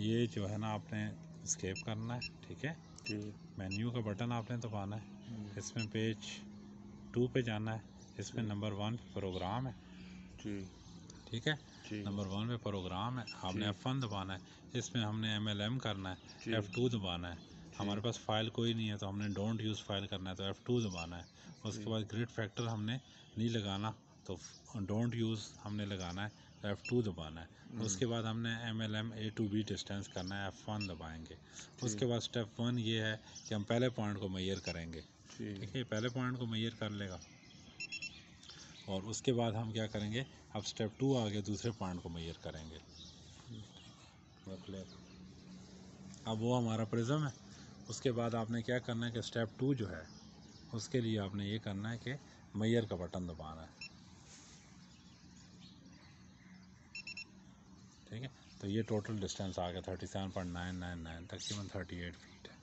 ये जो है ना आपने स्केप करना है ठीक है मेन्यू का बटन आपने दबाना है हम्म। इसमें पेज टू पे जाना है इसमें नंबर वन पे प्रोग्राम है ठीक है नंबर वन पे प्रोग्राम है आपने एफ वन दबाना है इसमें हमने एम एल एम करना है एफ़ टू दबाना है हमारे पास फाइल कोई नहीं है तो हमने डोंट यूज़ फाइल करना है तो एफ़ टू दबाना है उसके बाद ग्रिड फैक्टर हमने नहीं लगाना तो डोंट यूज़ हमने लगाना है एफ़ टू दबाना है हम्म। उसके बाद हमने M L M A to B distance करना है एफ़ वन दबाएंगे उसके बाद स्टेप वन ये है कि हम पहले पॉइंट को मैयर करेंगे ठीक है पहले पॉइंट को मैयर कर लेगा और उसके बाद हम क्या करेंगे अब स्टेप टू आगे दूसरे पॉइंट को मैयर करेंगे अब वो हमारा प्रिज्म है उसके बाद आपने क्या करना है कि स्टेप टू जो है उसके लिए आपने ये करना है कि मैयर का बटन दबाना है ठीक है तो ये टोटल डिस्टेंस आ गया thirty seven point nine nine nine तकरीबन थर्टी एट फीट है